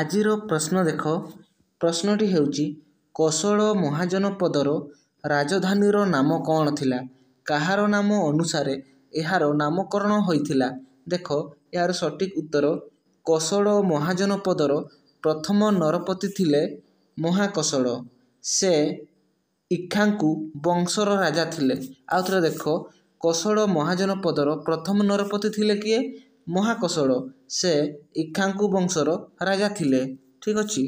ଆଜିର ପ୍ରଶ୍ନ ଦେଖ ପ୍ରଶ୍ନଟି ହେଉଛି କୋଶଳ ମହାଜନପଦର ରାଜଧାନୀର ନାମ କ'ଣ ଥିଲା କାହାର ନାମ ଅନୁସାରେ ଏହାର ନାମକରଣ ହୋଇଥିଲା ଦେଖ ଏହାର ସଠିକ୍ ଉତ୍ତର କୋଶଳ ମହାଜନପଦର ପ୍ରଥମ ନରପତି ଥିଲେ ମହାକୋଶଳ ସେ ଇକ୍ଷାଙ୍କୁ ବଂଶର ରାଜା ଥିଲେ ଆଉ ଥରେ ଦେଖ କୋଶଳ ମହାଜନପଦର ପ୍ରଥମ ନରପତି ଥିଲେ କିଏ ମହାକୋଶଳ ସେ ଇକ୍ଷାଙ୍କୁ ବଂଶର ରାଜା ଥିଲେ ଠିକ୍ ଅଛି